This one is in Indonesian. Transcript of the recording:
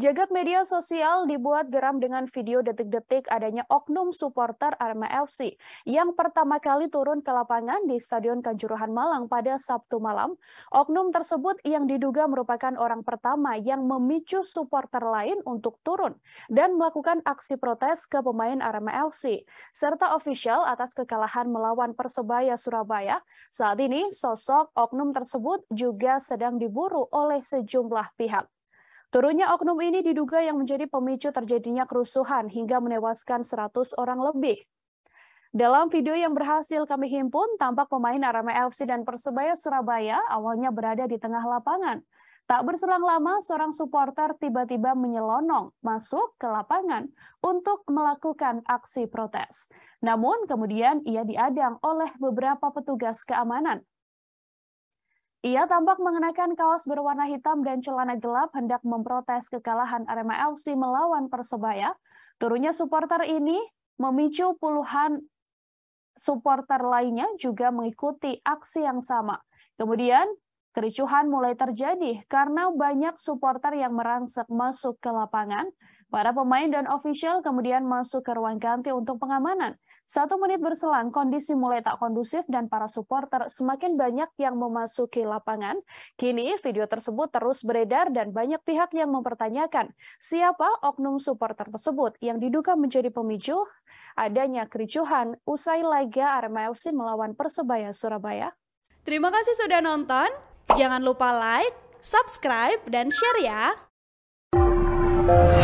Jagat media sosial dibuat geram dengan video detik-detik adanya oknum supporter Arema FC yang pertama kali turun ke lapangan di Stadion Kanjuruhan Malang pada Sabtu malam. Oknum tersebut yang diduga merupakan orang pertama yang memicu supporter lain untuk turun dan melakukan aksi protes ke pemain Arema FC serta ofisial atas kekalahan melawan Persebaya Surabaya. Saat ini sosok oknum tersebut juga sedang diburu oleh sejumlah pihak. Turunnya oknum ini diduga yang menjadi pemicu terjadinya kerusuhan hingga menewaskan 100 orang lebih. Dalam video yang berhasil kami himpun, tampak pemain Arema FC dan Persebaya Surabaya awalnya berada di tengah lapangan. Tak berselang lama, seorang supporter tiba-tiba menyelonong masuk ke lapangan untuk melakukan aksi protes. Namun kemudian ia diadang oleh beberapa petugas keamanan. Ia tampak mengenakan kaos berwarna hitam dan celana gelap hendak memprotes kekalahan Arema FC melawan Persebaya. Turunnya supporter ini memicu puluhan supporter lainnya juga mengikuti aksi yang sama. Kemudian kericuhan mulai terjadi karena banyak supporter yang merangsek masuk ke lapangan. Para pemain dan ofisial kemudian masuk ke ruang ganti untuk pengamanan. Satu menit berselang, kondisi mulai tak kondusif dan para supporter semakin banyak yang memasuki lapangan. Kini, video tersebut terus beredar dan banyak pihak yang mempertanyakan siapa oknum supporter tersebut yang diduga menjadi pemicu adanya kericuhan usai laga Arema FC melawan Persebaya Surabaya. Terima kasih sudah nonton. Jangan lupa like, subscribe, dan share ya.